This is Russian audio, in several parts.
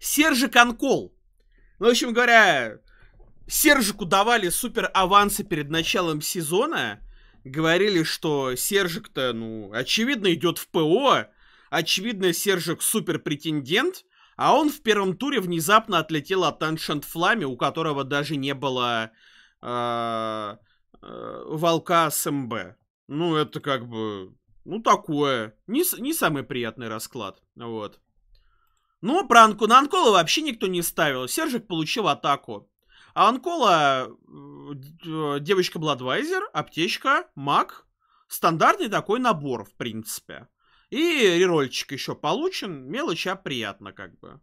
Сержик Анкол. Ну, в общем говоря, Сержику давали супер авансы перед началом сезона. Говорили, что Сержик-то, ну, очевидно, идет в ПО. Очевидно, Сержик супер претендент. А он в первом туре внезапно отлетел от Аншент Флами, у которого даже не было э, э, волка СМБ. Ну, это как бы, ну, такое. Не, не самый приятный расклад. Вот. Но ну, про Анку... на Анкола вообще никто не ставил. Сержик получил атаку. А Анкола э, э, девочка Бладвайзер, аптечка, маг. Стандартный такой набор, в принципе. И рерольчик еще получен. Мелочь, а приятно как бы.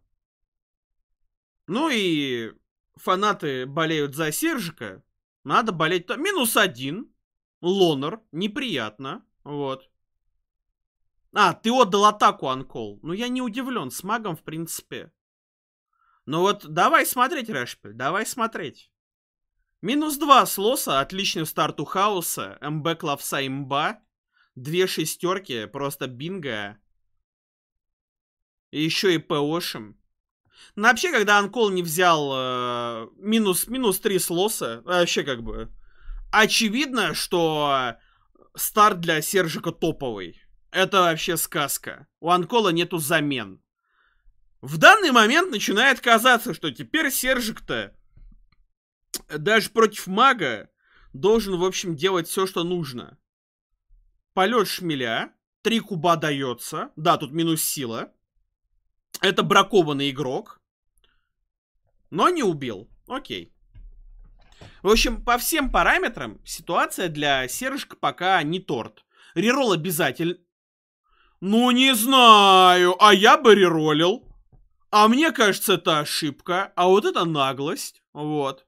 Ну и фанаты болеют за Сержика. Надо болеть... Минус один. Лонер. Неприятно. Вот. А, ты отдал атаку, Анкол. Ну, я не удивлен. С магом, в принципе. Ну вот, давай смотреть, Решпель, давай смотреть. Минус 2 с лоса, отличный старт у хаоса, МБ клавса имба, две шестерки, просто бинго. И еще и ПОшим. Но ну, вообще, когда Анкол не взял э, минус, минус 3 с лоса, вообще как бы, очевидно, что э, старт для Сержика топовый. Это вообще сказка. У Анкола нету замен. В данный момент начинает казаться, что теперь Сержик-то даже против мага должен, в общем, делать все, что нужно. Полет шмеля. Три куба дается. Да, тут минус сила. Это бракованный игрок. Но не убил. Окей. В общем, по всем параметрам ситуация для Сержика пока не торт. Рерол обязатель, ну, не знаю, а я бы реролил. А мне кажется, это ошибка, а вот это наглость, вот.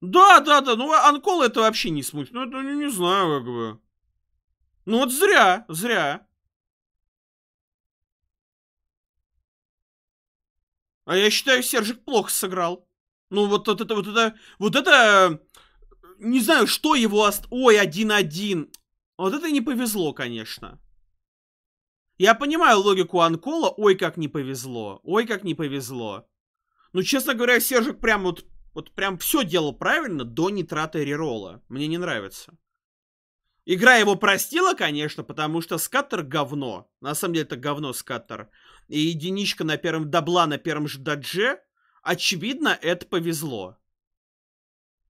Да, да, да, ну анкол это вообще не смутит, ну это ну, не знаю, как бы. Ну вот зря, зря. А я считаю, Сержик плохо сыграл. Ну вот, вот это, вот это, вот это, э, не знаю, что его... Ост... Ой, 1-1. Вот это не повезло, конечно. Я понимаю логику Анкола, ой, как не повезло, ой, как не повезло. Ну, честно говоря, Сержик прям вот, вот прям все делал правильно до нитрата рерола. Мне не нравится. Игра его простила, конечно, потому что скаттер говно. На самом деле это говно скаттер. И единичка на первом дабла на первом же дадже. Очевидно, это повезло.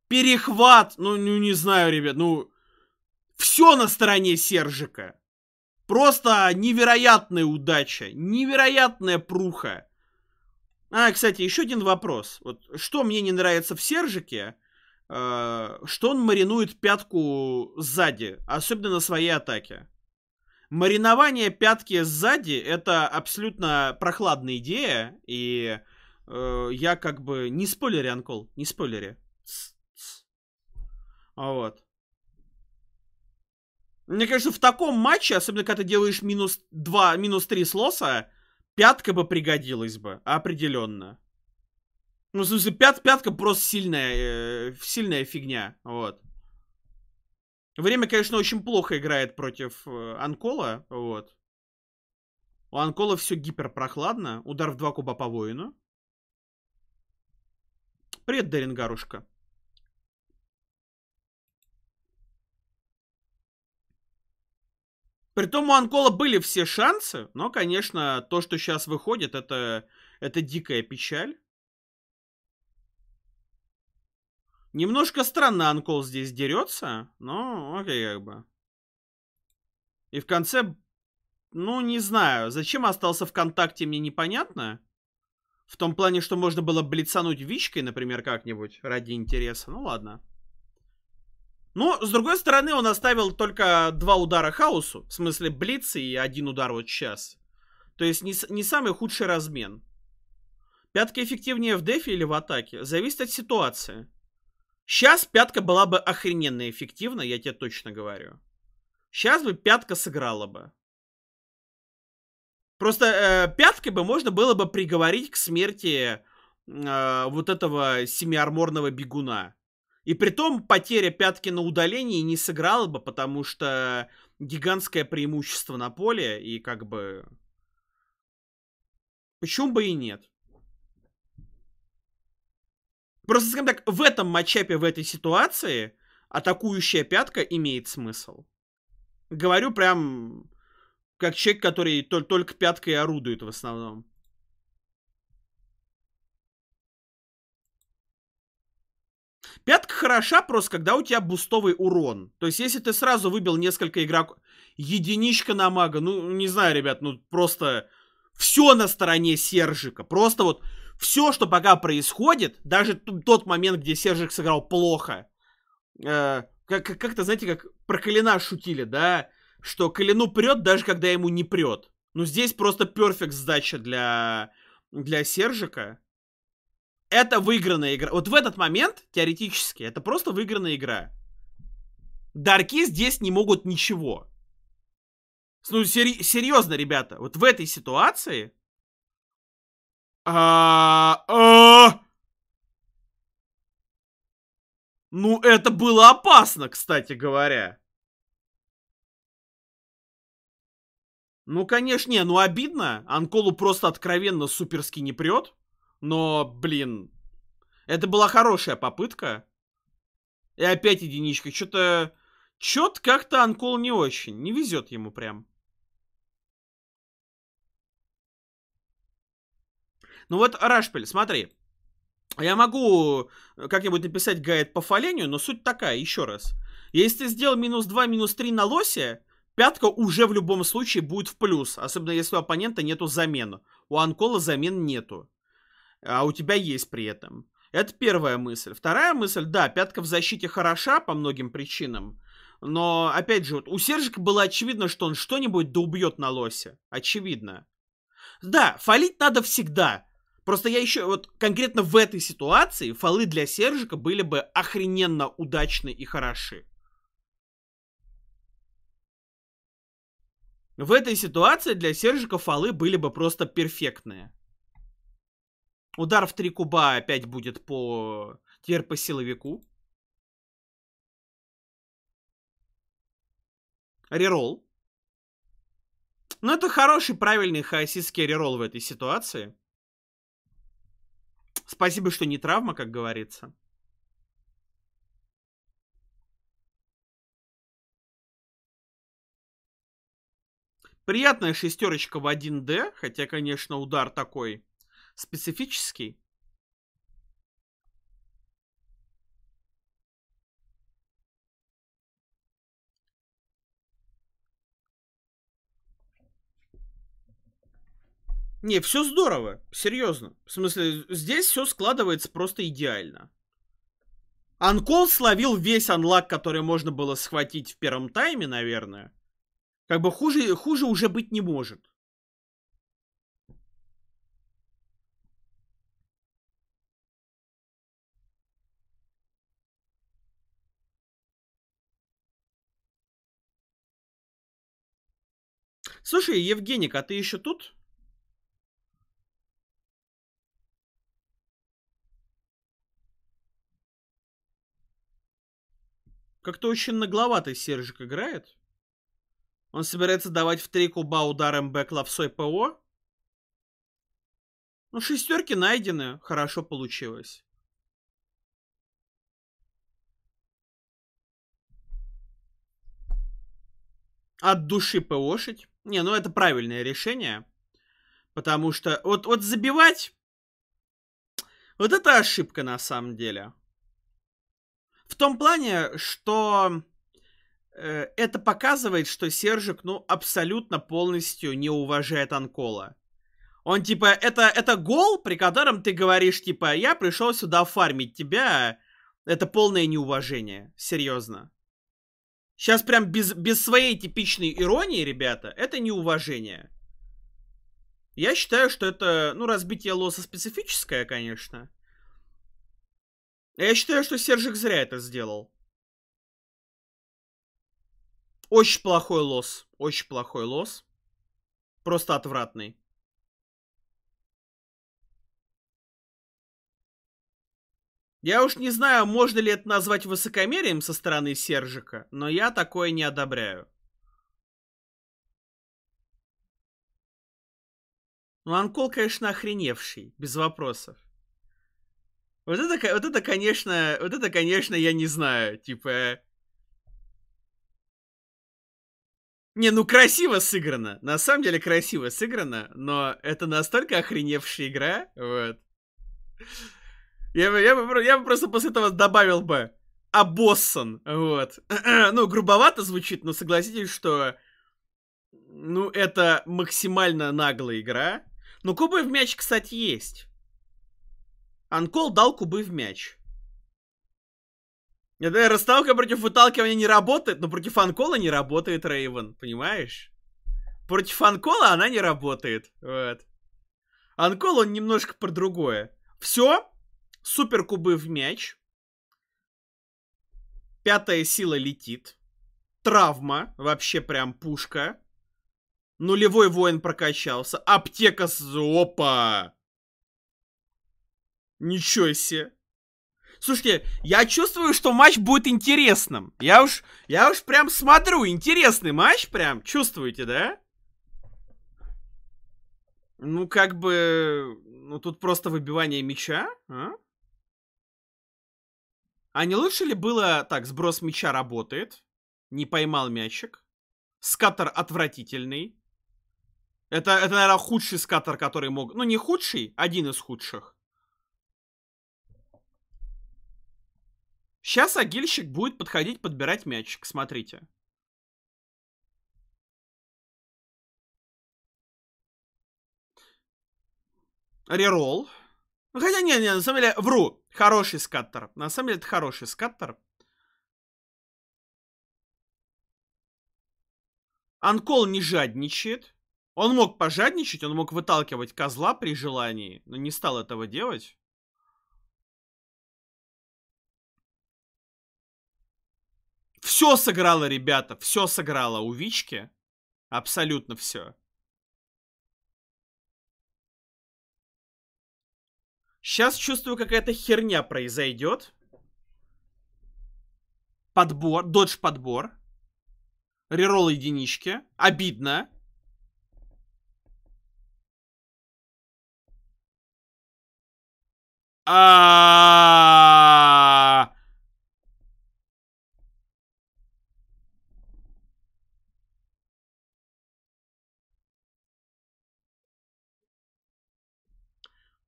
Перехват! Ну, ну не знаю, ребят, ну... Все на стороне Сержика. Просто невероятная удача, невероятная пруха. А, кстати, еще один вопрос. Вот что мне не нравится в Сержике, э, что он маринует пятку сзади, особенно на своей атаке. Маринование пятки сзади это абсолютно прохладная идея, и э, я как бы не спойлери, Анкол, не спойлери. Ц -ц. Вот. Мне кажется, в таком матче, особенно когда ты делаешь минус 2, минус 3 слоса, пятка бы пригодилась бы, определенно. Ну, в смысле, пят, пятка просто сильная, э, сильная фигня, вот. Время, конечно, очень плохо играет против э, Анкола, вот. У Анкола все гиперпрохладно. Удар в два куба по воину. Привет, Дарингарушка. Притом у Анкола были все шансы, но, конечно, то, что сейчас выходит, это, это дикая печаль. Немножко странно Анкол здесь дерется, но окей, как бы. И в конце, ну, не знаю, зачем остался в контакте, мне непонятно. В том плане, что можно было блицануть Вичкой, например, как-нибудь, ради интереса. Ну, ладно. Но ну, с другой стороны, он оставил только два удара хаосу. В смысле, блиц и один удар вот сейчас. То есть не, не самый худший размен. Пятка эффективнее в дефе или в атаке? Зависит от ситуации. Сейчас пятка была бы охрененно эффективна, я тебе точно говорю. Сейчас бы пятка сыграла бы. Просто э, пяткой бы можно было бы приговорить к смерти э, вот этого семиарморного бегуна. И при том потеря пятки на удалении не сыграла бы, потому что гигантское преимущество на поле, и как бы... Почему бы и нет? Просто, скажем так, в этом матчапе, в этой ситуации, атакующая пятка имеет смысл. Говорю прям как человек, который только пяткой орудует в основном. хороша просто, когда у тебя бустовый урон. То есть, если ты сразу выбил несколько игроков... Единичка на мага, ну, не знаю, ребят, ну, просто... Все на стороне Сержика. Просто вот все, что пока происходит, даже тот момент, где Сержик сыграл плохо, э, как-то, как знаете, как про Калина шутили, да, что Калину прет, даже когда ему не прет. Ну, здесь просто перфект сдача для, для Сержика это выигранная игра. Вот в этот момент, теоретически, это просто выигранная игра. Дарки здесь не могут ничего. Ну, сери- серьезно, ребята, вот в этой ситуации... А, а, ну, это было опасно, кстати говоря. Ну, конечно, не, ну обидно. Анколу просто откровенно суперски не прет. Но, блин, это была хорошая попытка. И опять единичка. Что-то... Чет как-то Анкол не очень. Не везет ему прям. Ну вот, Рашпель, смотри. Я могу э, как-нибудь написать гайд по фалению, но суть такая, еще раз. Если ты сделал минус 2, минус 3 на лосе, пятка уже в любом случае будет в плюс. Особенно если у оппонента нету замену. У Анкола замен нету а у тебя есть при этом. Это первая мысль. Вторая мысль, да, пятка в защите хороша по многим причинам, но, опять же, вот у Сержика было очевидно, что он что-нибудь доубьет да на лосе. Очевидно. Да, фалить надо всегда. Просто я еще, вот конкретно в этой ситуации фолы для Сержика были бы охрененно удачны и хороши. В этой ситуации для Сержика фолы были бы просто перфектные. Удар в три куба опять будет по... Теперь по силовику. Рерол. Ну, это хороший, правильный хаосистский рерол в этой ситуации. Спасибо, что не травма, как говорится. Приятная шестерочка в 1D, хотя, конечно, удар такой специфический. Не, все здорово, серьезно. В смысле, здесь все складывается просто идеально. Анкол словил весь анлак, который можно было схватить в первом тайме, наверное. Как бы хуже, хуже уже быть не может. Слушай, Евгеник, а ты еще тут? Как-то очень нагловатый Сержик играет. Он собирается давать в три куба ударом Б ловсой ПО. Ну, шестерки найдены. Хорошо получилось. От души ПОшить. Не, ну это правильное решение. Потому что вот, вот забивать... Вот это ошибка на самом деле. В том плане, что э, это показывает, что Сержик, ну, абсолютно полностью не уважает Анкола. Он типа, это, это гол, при котором ты говоришь, типа, я пришел сюда фармить тебя. А это полное неуважение. Серьезно. Сейчас прям без, без своей типичной иронии, ребята, это неуважение. Я считаю, что это, ну, разбитие лоса специфическое, конечно. Я считаю, что Сержик зря это сделал. Очень плохой лос. Очень плохой лос. Просто отвратный. Я уж не знаю, можно ли это назвать высокомерием со стороны Сержика, но я такое не одобряю. Ну, Анкол, конечно, охреневший, без вопросов. Вот это, вот это, конечно, вот это, конечно, я не знаю, типа... Не, ну красиво сыграно, на самом деле красиво сыграно, но это настолько охреневшая игра, вот. Я, бы, я, бы, я бы просто после этого добавил бы «обоссан». Вот. ну, грубовато звучит, но согласитесь, что... Ну, это максимально наглая игра. Но кубы в мяч, кстати, есть. Анкол дал кубы в мяч. Это э, расставка против выталкивания не работает, но против Анкола не работает Рейвен, понимаешь? Против Анкола она не работает. Вот. Анкол, он немножко про другое. Все, Суперкубы в мяч. Пятая сила летит. Травма, вообще прям пушка. Нулевой воин прокачался. Аптека с... Опа! Ничего себе. Слушайте, я чувствую, что матч будет интересным. Я уж, я уж прям смотрю, интересный матч прям, чувствуете, да? Ну, как бы, ну тут просто выбивание мяча, а? А не лучше ли было... Так, сброс мяча работает. Не поймал мячик. Скатер отвратительный. Это, это, наверное, худший скатер, который мог... Ну, не худший, один из худших. Сейчас агильщик будет подходить, подбирать мячик. Смотрите. Рерол. Хотя, не не на самом деле, вру. Хороший скаттер. На самом деле это хороший скаттер. Анкол не жадничает. Он мог пожадничать, он мог выталкивать козла при желании, но не стал этого делать. Все сыграло, ребята, все сыграло у Вички. Абсолютно все. Сейчас чувствую, какая-то херня произойдет. Подбор, додж-подбор. Реролл единички. Обидно. А, -а, -а, -а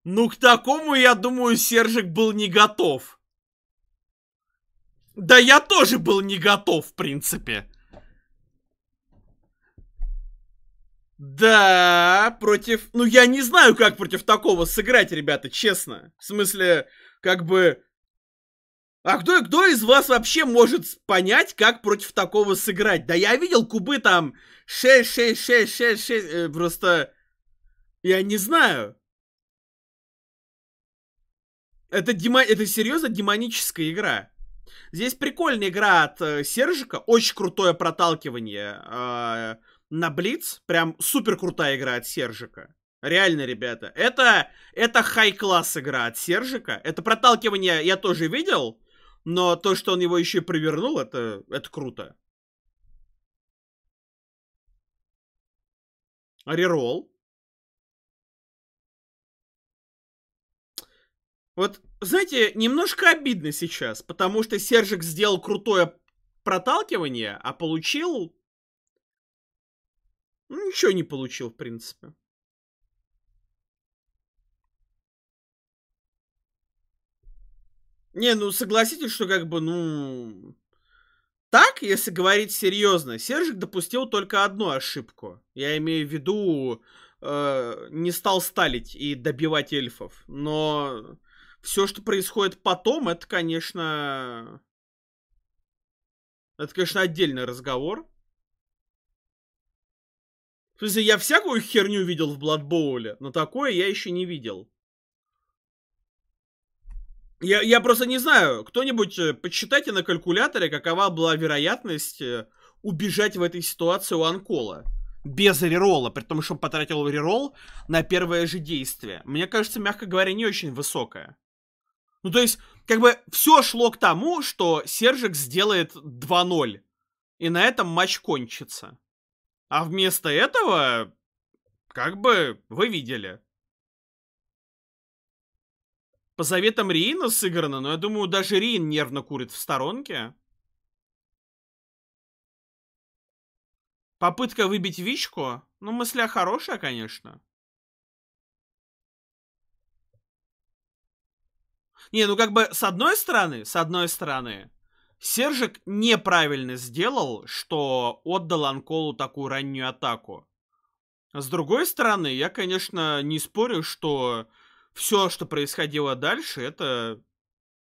Ну, к такому, я думаю, Сержик был не готов. Да я тоже был не готов, в принципе. Да, против... Ну, я не знаю, как против такого сыграть, ребята, честно. В смысле, как бы... А кто, кто из вас вообще может понять, как против такого сыграть? Да я видел кубы там 6, 6, 6, 6, 6, э, просто... Я не знаю. Это, демо... это серьезно демоническая игра. Здесь прикольная игра от э, Сержика, очень крутое проталкивание э, на Блиц, прям супер крутая игра от Сержика. Реально, ребята, это, это хай-класс игра от Сержика. Это проталкивание я тоже видел, но то, что он его еще и провернул, это, это круто. Рерол. Вот, знаете, немножко обидно сейчас, потому что Сержик сделал крутое проталкивание, а получил... Ну, ничего не получил, в принципе. Не, ну согласитесь, что как бы, ну... Так, если говорить серьезно, Сержик допустил только одну ошибку. Я имею в виду, э, не стал сталить и добивать эльфов. Но все, что происходит потом, это, конечно... Это, конечно, отдельный разговор. В смысле, я всякую херню видел в Бладбоуле, но такое я еще не видел. Я, я просто не знаю, кто-нибудь э, подсчитайте на калькуляторе, какова была вероятность э, убежать в этой ситуации у Анкола. Без реролла, при том, что он потратил рерол на первое же действие. Мне кажется, мягко говоря, не очень высокая. Ну, то есть, как бы все шло к тому, что Сержик сделает 2-0. И на этом матч кончится. А вместо этого, как бы вы видели. По заветам Риина сыграно, но я думаю, даже Риин нервно курит в сторонке. Попытка выбить Вичку? Ну, мысля хорошая, конечно. Не, ну как бы с одной стороны, с одной стороны, Сержик неправильно сделал, что отдал Анколу такую раннюю атаку. С другой стороны, я, конечно, не спорю, что все, что происходило дальше, это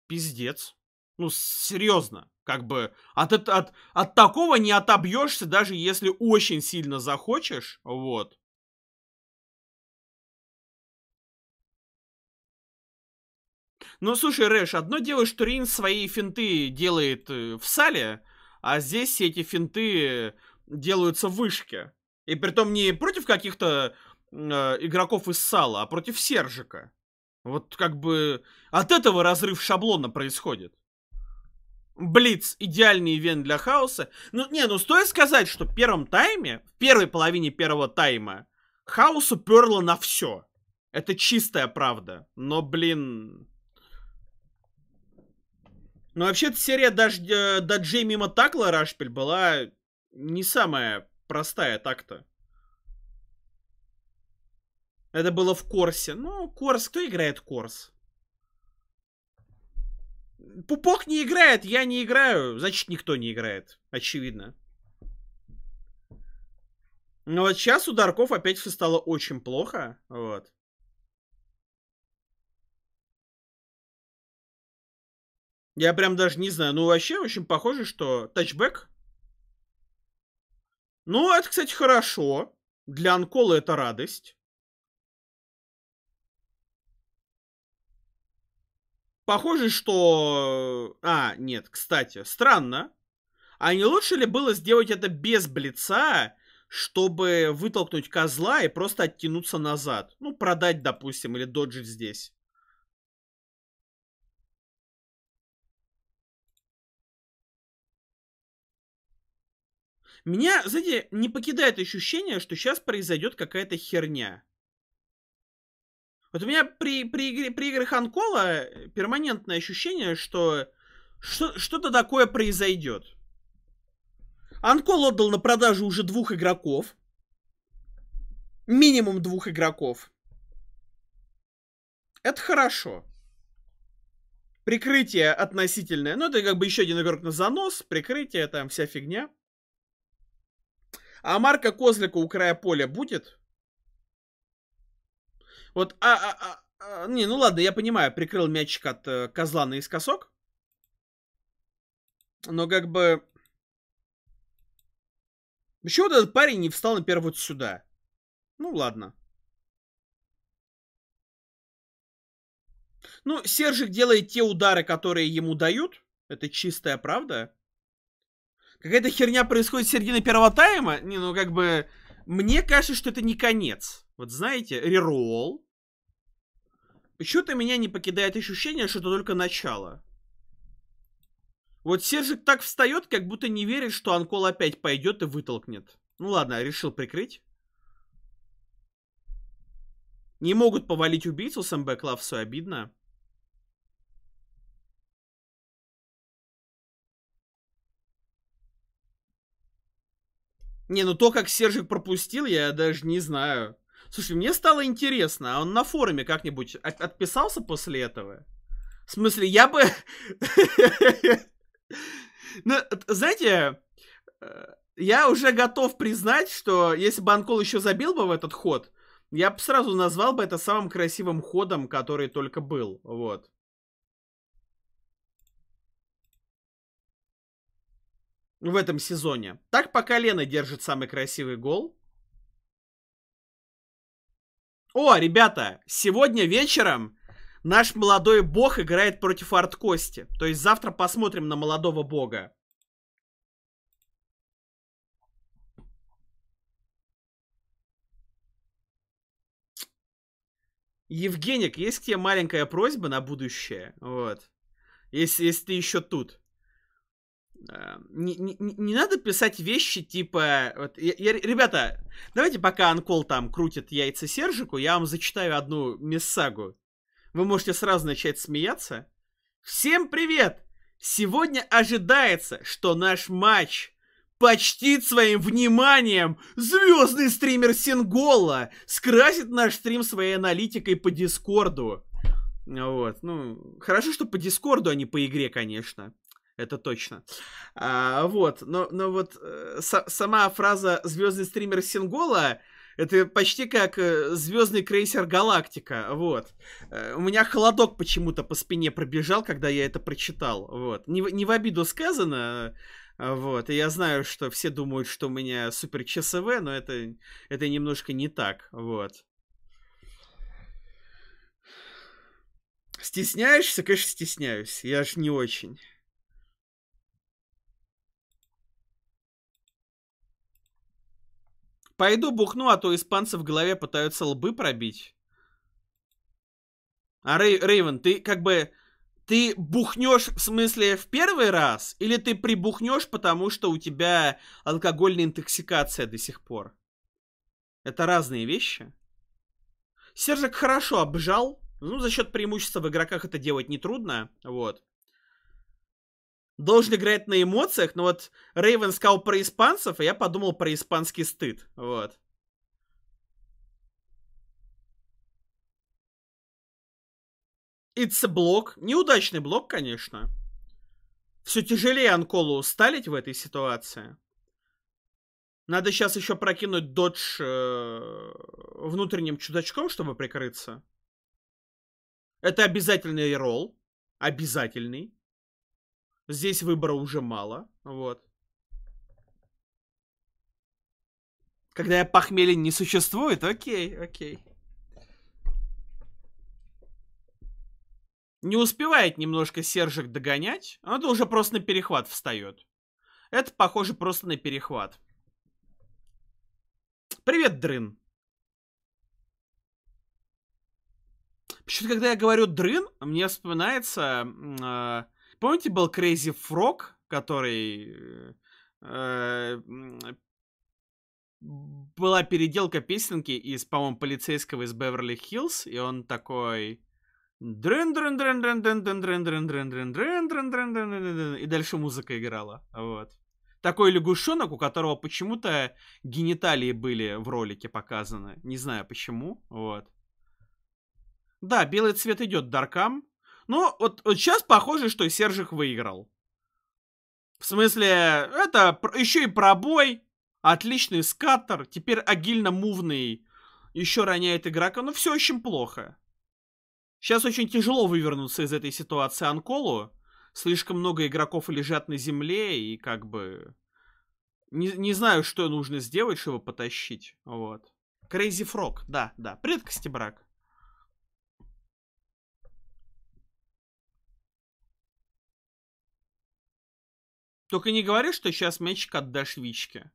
пиздец. Ну, серьезно. Как бы от, от, от, от такого не отобьешься, даже если очень сильно захочешь. Вот. Но «Ну, слушай, Рэш, одно дело, что Рин свои финты делает э, в сале, а здесь все эти финты делаются в вышке. И притом не против каких-то э, игроков из сала, а против Сержика. Вот как бы от этого разрыв шаблона происходит. Блиц – идеальный ивент для хаоса. Ну, не, ну стоит сказать, что в первом тайме, в первой половине первого тайма, хаос уперло на все. Это чистая правда. Но, блин, ну вообще-то серия дождя, э, доджей мимо такла Рашпель была не самая простая так-то. Это было в Корсе. Ну, Корс, кто играет Корс? Пупок не играет, я не играю. Значит, никто не играет. Очевидно. Ну вот сейчас у Дарков опять все стало очень плохо. Вот. Я прям даже не знаю. Ну, вообще очень похоже, что тачбэк. Ну, это, кстати, хорошо. Для Анкола это радость. Похоже, что... А, нет, кстати, странно. А не лучше ли было сделать это без блица, чтобы вытолкнуть козла и просто оттянуться назад? Ну, продать, допустим, или доджить здесь. Меня, знаете, не покидает ощущение, что сейчас произойдет какая-то херня. Вот у меня при, при, игре, при играх Анкола э, перманентное ощущение, что, что что-то такое произойдет. Анкол отдал на продажу уже двух игроков. Минимум двух игроков. Это хорошо. Прикрытие относительное. Ну, это как бы еще один игрок на занос. Прикрытие, там вся фигня. А Марка Козлика у края поля будет? Вот, а, а, а, а не, ну ладно, я понимаю, прикрыл мячик от э, козла наискосок. Но как бы... Почему этот парень не встал, например, вот сюда? Ну ладно. Ну, Сержик делает те удары, которые ему дают. Это чистая правда какая-то херня происходит в середине первого тайма. Не, ну как бы... Мне кажется, что это не конец. Вот знаете, реролл. Почему-то меня не покидает ощущение, что это только начало. Вот Сержик так встает, как будто не верит, что Анкол опять пойдет и вытолкнет. Ну ладно, решил прикрыть. Не могут повалить убийцу с МБ Клавсу, обидно. Не, ну то, как Сержик пропустил, я даже не знаю. Слушай, мне стало интересно, а он на форуме как-нибудь от отписался после этого? В смысле, я бы... Ну, знаете, э, я уже готов признать, что если бы Анкол еще забил бы в этот ход, я бы сразу назвал бы это самым красивым ходом, который только был, вот. в этом сезоне. Так пока Лена держит самый красивый гол. О, ребята, сегодня вечером наш молодой бог играет против Арткости. То есть завтра посмотрим на молодого бога. Евгеник, есть к тебе маленькая просьба на будущее? Вот. Если, если ты еще тут. Эм, не, не, не надо писать вещи типа... Вот, я, я, ребята, давайте пока Анкол там крутит яйца Сержику, я вам зачитаю одну миссагу. Вы можете сразу начать смеяться. Всем привет! Сегодня ожидается, что наш матч почтит своим вниманием звездный стример Сингола, скрасит наш стрим своей аналитикой по Дискорду. Вот, ну, хорошо, что по Дискорду, а не по игре, конечно это точно. А, вот, но, но вот э, са- сама фраза «звездный стример Сингола» Это почти как э, звездный крейсер Галактика, вот. Э, у меня холодок почему-то по спине пробежал, когда я это прочитал, вот. Не, в, не в обиду сказано, вот. И я знаю, что все думают, что у меня супер ЧСВ, но это, это немножко не так, вот. Стесняешься? Конечно, стесняюсь. Я ж не очень. Пойду бухну, а то испанцы в голове пытаются лбы пробить. А Рей, Рейвен, ты как бы... Ты бухнешь, в смысле, в первый раз? Или ты прибухнешь, потому что у тебя алкогольная интоксикация до сих пор? Это разные вещи. Сержик хорошо обжал. Ну, за счет преимущества в игроках это делать нетрудно. Вот должен играть на эмоциях, но вот Рейвен сказал про испанцев, и а я подумал про испанский стыд, вот. It's a блок. Неудачный блок, конечно. Все тяжелее Анколу усталить в этой ситуации. Надо сейчас еще прокинуть додж э, внутренним чудачком, чтобы прикрыться. Это обязательный ролл. Обязательный. Здесь выбора уже мало, вот. Когда я похмелья не существует, окей, окей. Не успевает немножко Сержик догонять, а то уже просто на перехват встает. Это похоже просто на перехват. Привет, Дрын. Почему-то, когда я говорю дрын, мне вспоминается э, Помните, был Crazy Frog, который... Э, была переделка песенки из, по-моему, полицейского из Беверли-Хиллз, и он такой... И дальше музыка играла. Вот. Такой лягушонок, у которого почему-то гениталии были в ролике показаны. Не знаю почему. Вот. Да, белый цвет идет даркам. Ну, вот, вот сейчас похоже, что Сержик выиграл. В смысле, это еще и пробой, отличный скаттер, теперь агильно-мувный еще роняет игрока, но ну, все очень плохо. Сейчас очень тяжело вывернуться из этой ситуации Анколу. Слишком много игроков лежат на земле, и как бы... Не, не знаю, что нужно сделать, чтобы потащить. Вот. Crazy Frog, да, да. Предкости брак. Только не говори, что сейчас мячик отдашь Вичке.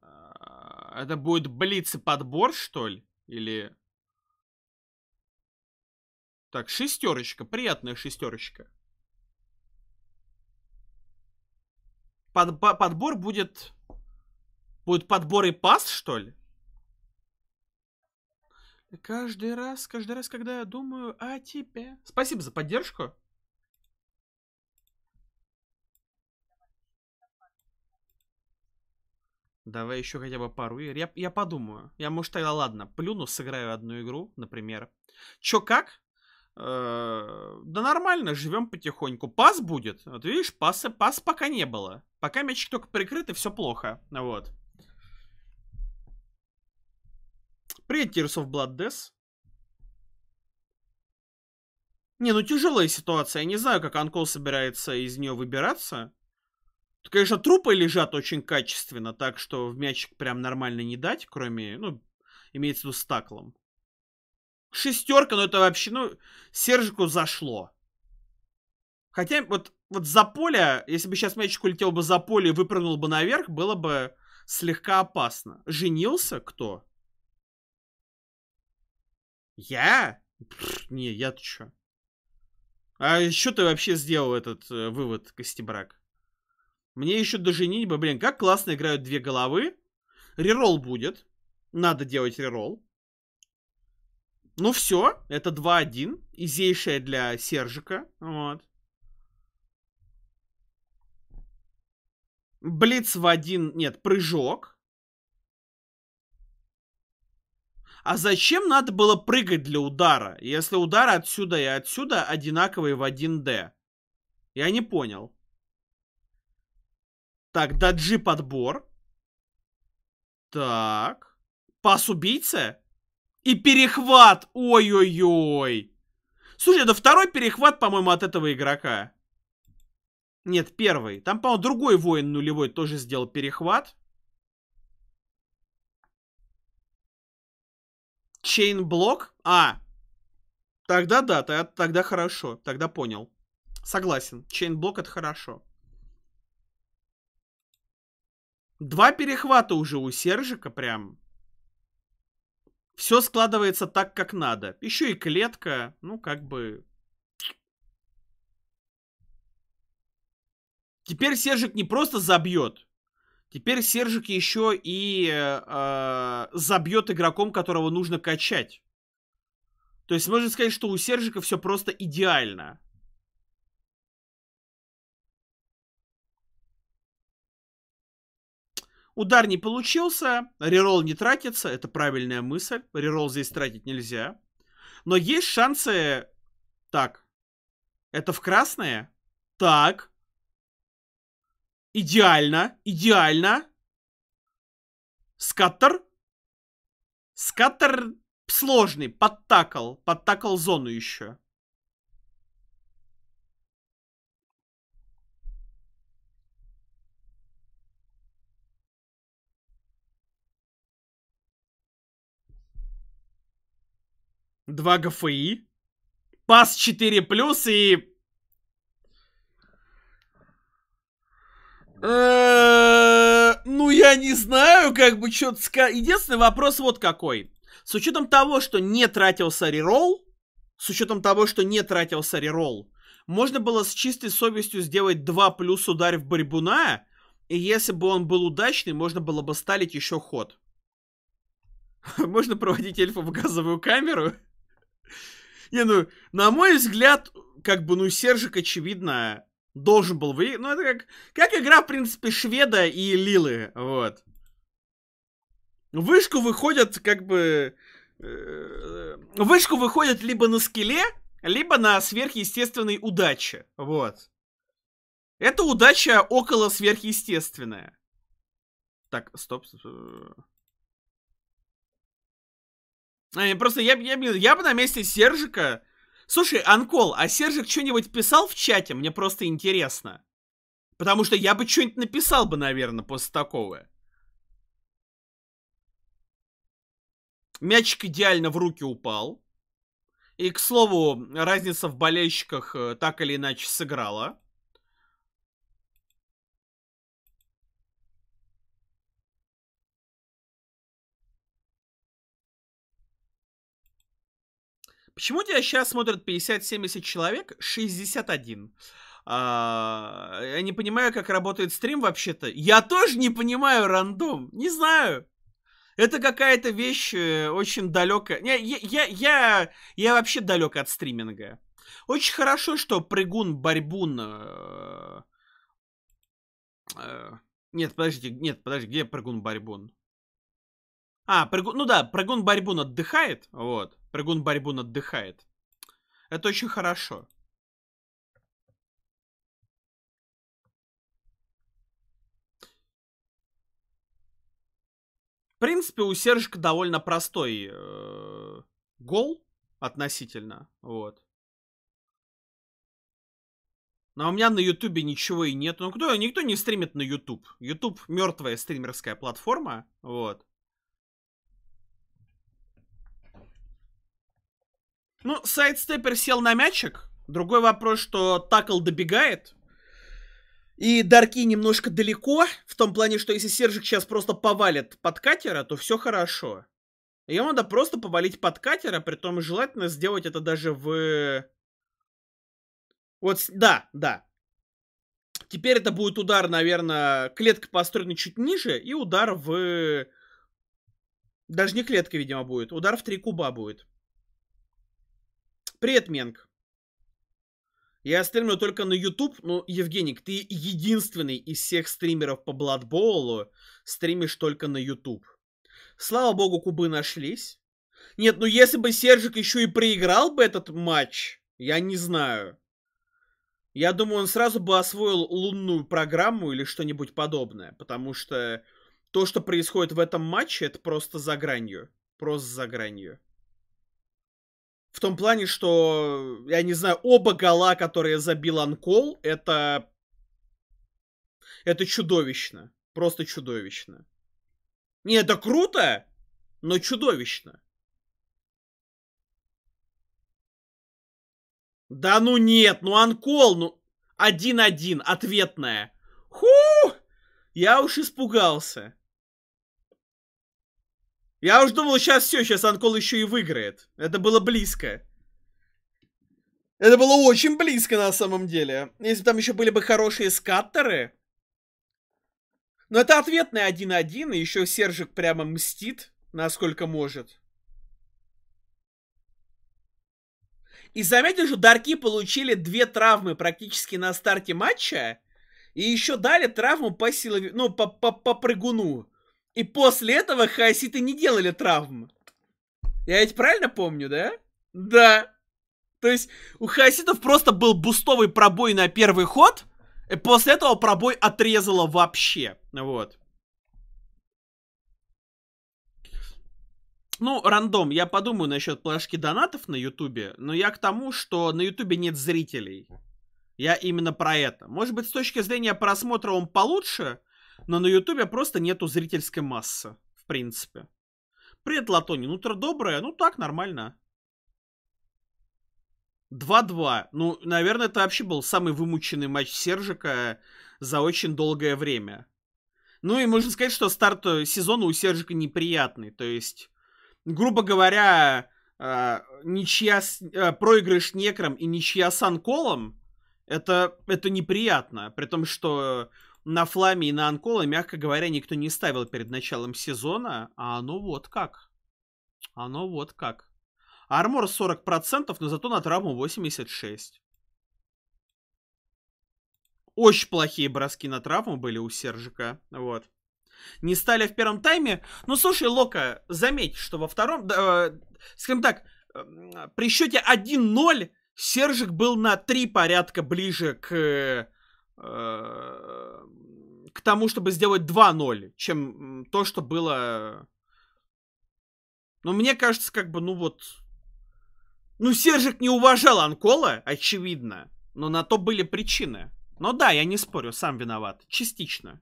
А, это будет блиц и подбор, что ли? Или... Так, шестерочка. Приятная шестерочка. Под, подбор будет... Будет подбор и пас, что ли? Каждый раз, каждый раз, когда я думаю о тебе. Спасибо за поддержку. Давай еще хотя бы пару игр. Я, я подумаю. Я, может, тогда ладно, плюну, сыграю одну игру, например. Че как? Э-э- да нормально, живем потихоньку. Пас будет. Вот видишь, паса, пас пока не было. Пока мячик только прикрыт, и все плохо. Вот. Привет, Tears of Blood Death. Не, ну тяжелая ситуация. Я не знаю, как Анкол собирается из нее выбираться. Тут, конечно, трупы лежат очень качественно, так что в мячик прям нормально не дать, кроме, ну, имеется в виду стаклом. Шестерка, ну это вообще, ну, Сержику зашло. Хотя вот, вот за поле, если бы сейчас мячик улетел бы за поле и выпрыгнул бы наверх, было бы слегка опасно. Женился кто? Я? Пфф, не, я-то что? А что ты вообще сделал этот э, вывод, Костебрак? Мне еще до женитьбы, блин, как классно играют две головы. Реролл будет. Надо делать реролл. Ну все, это 2-1. Изейшая для Сержика. Вот. Блиц в один... Нет, прыжок. А зачем надо было прыгать для удара, если удары отсюда и отсюда одинаковые в 1D? Я не понял. Так, даджи подбор. Так. Пас убийца. И перехват. Ой-ой-ой. Слушай, это второй перехват, по-моему, от этого игрока. Нет, первый. Там, по-моему, другой воин нулевой тоже сделал перехват. блок, А. Тогда да, тогда, хорошо. Тогда понял. Согласен. блок это хорошо. Два перехвата уже у Сержика прям. Все складывается так, как надо. Еще и клетка, ну как бы... Теперь Сержик не просто забьет. Теперь Сержик еще и э, э забьет игроком, которого нужно качать. То есть можно сказать, что у Сержика все просто идеально. Удар не получился, реролл не тратится, это правильная мысль. Реролл здесь тратить нельзя. Но есть шансы... Так. Это в красное? Так. Идеально, идеально. Скаттер. Скаттер сложный, подтакал. Подтакал зону еще. 2 ГФИ, пас 4 плюс и... Э, ну, я не знаю, как бы что-то сказать. Единственный вопрос вот какой. С учетом того, что не тратился реролл, с учетом того, что не тратился реролл, можно было с чистой совестью сделать 2 плюс удар в борьбуна и если бы он был удачный, можно было бы сталить еще ход. Можно проводить эльфа в газовую камеру? Не, ну, на мой взгляд, как бы, ну, Сержик, очевидно, должен был выиграть. Ну, это как, как игра, в принципе, шведа и Лилы, вот. вышку выходят, как бы... Э, вышку выходят либо на скеле, либо на сверхъестественной удаче, вот. Это удача около сверхъестественная. Так, стоп. стоп, стоп. Э, Э, просто я, я, я бы на месте Сержика... Слушай, Анкол, а Сержик что-нибудь писал в чате? Мне просто интересно. Потому что я бы что-нибудь написал бы, наверное, после такого. Мячик идеально в руки упал. И, к слову, разница в болельщиках э, так или иначе сыграла. Почему тебя сейчас смотрят 50-70 человек? 61. А, я не понимаю, как работает стрим вообще-то. Я тоже не понимаю рандом. Не знаю. Это какая-то вещь э, очень далекая. Не я, я, я, я вообще далек от стриминга. Очень хорошо, что прыгун, борьбун... Э, э, нет, подожди, нет, подожди, где прыгун, борьбун? А, прыгун, ну да, прыгун Барьбун отдыхает, вот. Прыгун Барьбун отдыхает. Это очень хорошо. В принципе, у Сержика довольно простой э, гол относительно, вот. Но у меня на Ютубе ничего и нет. Ну, кто, никто не стримит на Ютуб. Ютуб мертвая стримерская платформа, вот. Ну, сайдстеппер сел на мячик. Другой вопрос, что такл добегает. И дарки немножко далеко, в том плане, что если Сержик сейчас просто повалит под катера, то все хорошо. Ему надо просто повалить под катера, при том желательно сделать это даже в... Вот, да, да. Теперь это будет удар, наверное, клетка построена чуть ниже, и удар в... Даже не клетка, видимо, будет. Удар в три куба будет. Привет, Менг. Я стримлю только на YouTube, но, ну, Евгеник, ты единственный из всех стримеров по Бладболу стримишь только на YouTube. Слава богу, кубы нашлись. Нет, ну если бы Сержик еще и проиграл бы этот матч, я не знаю. Я думаю, он сразу бы освоил лунную программу или что-нибудь подобное, потому что то, что происходит в этом матче, это просто за гранью. Просто за гранью. В том плане, что, я не знаю, оба гола, которые забил Анкол, это... Это чудовищно. Просто чудовищно. Не, это круто, но чудовищно. Да ну нет, ну Анкол, ну... Один-один, ответная. Ху! Я уж испугался. Я уж думал, сейчас все, сейчас Анкол еще и выиграет. Это было близко. Это было очень близко на самом деле. Если там еще были бы хорошие скаттеры. Но это ответный 1-1, и еще Сержик прямо мстит, насколько может. И заметил, что Дарки получили две травмы практически на старте матча. И еще дали травму по силове... ну, по, по, по прыгуну. И после этого хаоситы не делали травмы? Я ведь правильно помню, да? Да. То есть у хаоситов просто был бустовый пробой на первый ход, и после этого пробой отрезало вообще. Вот. Ну, рандом, я подумаю насчет плашки донатов на Ютубе, но я к тому, что на Ютубе нет зрителей. Я именно про это. Может быть, с точки зрения просмотра он получше, но на Ютубе просто нету зрительской массы, в принципе. Привет, Латони ну, Утро доброе. Ну так, нормально. 2-2. Ну, наверное, это вообще был самый вымученный матч Сержика за очень долгое время. Ну и можно сказать, что старт э, сезона у Сержика неприятный. То есть, грубо говоря, э, ничья с, э, проигрыш некром и ничья с анколом это, это неприятно. При том, что на Фламе и на Анкола, мягко говоря, никто не ставил перед началом сезона, а оно вот как. Оно вот как. Армор 40%, но зато на травму 86. Очень плохие броски на травму были у Сержика. Вот. Не стали в первом тайме. Ну, слушай, Лока, заметь, что во втором... Э, скажем так, э, при счете 1-0 Сержик был на три порядка ближе к Э, к тому, чтобы сделать 2-0, чем то, что было... Э, но ну, мне кажется, как бы, ну вот... Ну, Сержик не уважал Анкола, очевидно, но на то были причины. Но да, я не спорю, сам виноват. Частично.